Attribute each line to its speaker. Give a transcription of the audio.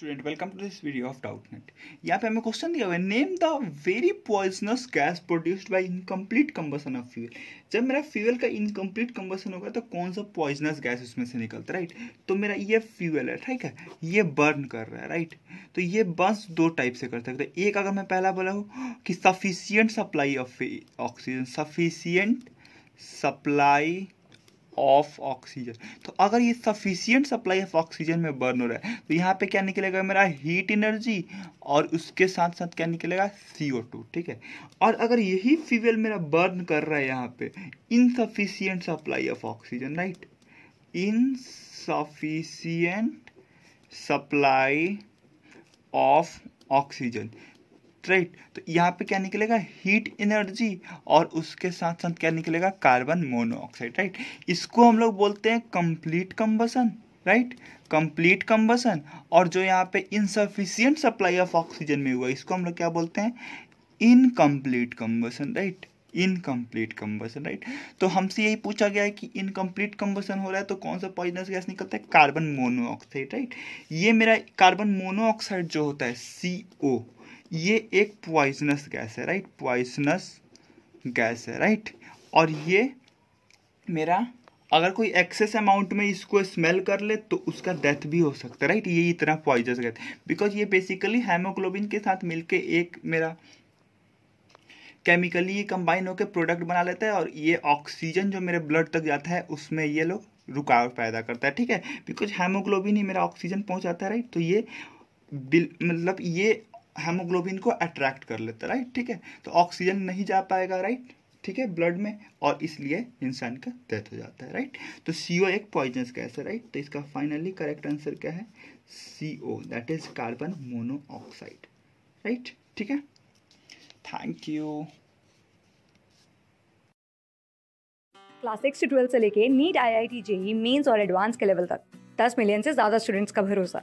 Speaker 1: student welcome to this video of Doubtnut यहाँ पे हमें क्वेश्चन दिया हुआ है name the very poisonous gas produced by incomplete combustion of fuel जब मेरा फ्यूल का इनकम्प्लीट कम्बसन होगा तो कौन सा पॉइजनस गैस उसमें से निकलता है राइट तो मेरा ये फ्यूल है ठीक है ये बर्न कर रहा है राइट तो ये बस दो टाइप से कर सकते तो एक अगर मैं पहला बोला हूँ कि sufficient supply of oxygen sufficient supply of oxygen तो अगर ये सफिशियंट सप्लाई ऑफ ऑक्सीजन में बर्न हो रहा है तो यहाँ पे क्या निकलेगा मेरा हीट एनर्जी और उसके साथ साथ क्या निकलेगा सी ठीक है और अगर यही फ्यूल मेरा बर्न कर रहा है यहाँ पे insufficient supply of oxygen right insufficient supply of oxygen right तो यहाँ पे क्या निकलेगा हीट एनर्जी और उसके साथ साथ क्या निकलेगा कार्बन मोनोऑक्साइड राइट इसको हम लोग बोलते हैं complete combustion right complete combustion और जो यहाँ पे इनसफिशियंट सप्लाई ऑफ ऑक्सीजन में हुआ इसको हम लोग क्या बोलते हैं incomplete combustion right incomplete combustion right तो हमसे यही पूछा गया है कि इनकम्प्लीट कंबसन हो रहा है तो कौन सा पॉइजनस गैस निकलता है कार्बन मोनोऑक्साइड राइट ये मेरा कार्बन मोनोऑक्साइड जो होता है सी ओ ये एक पॉइजनस गैस है राइट पॉइजनस गैस है राइट और ये मेरा अगर कोई एक्सेस अमाउंट में इसको स्मेल कर ले तो उसका डेथ भी हो सकता है राइट ये इतना पॉइजनस गैस बिकॉज ये बेसिकली हेमोग्लोबिन के साथ मिलके एक मेरा केमिकली ये कंबाइन होकर प्रोडक्ट बना लेता है और ये ऑक्सीजन जो मेरे ब्लड तक जाता है उसमें ये लोग रुकावट पैदा करता है ठीक है बिकॉज हेमोग्लोबिन ही मेरा ऑक्सीजन पहुंचाता है राइट तो ये बिल मतलब ये हेमोग्लोबिन को अट्रैक्ट कर लेता है राइट ठीक है तो ऑक्सीजन नहीं जा पाएगा राइट ठीक है ब्लड में और इसलिए इंसान का डेथ हो जाता है राइट तो सी ओ एक पॉइजनस गैस है राइट तो इसका फाइनली करेक्ट आंसर क्या है C O that is carbon monoxide
Speaker 2: right ठीक है
Speaker 1: थैंक यू
Speaker 2: क्लास सिक्स से ट्वेल्व से लेके NEET I I T JEE mains और एडवांस के लेवल तक दस मिलियन से ज़्यादा स्टूडेंट्स का भरोसा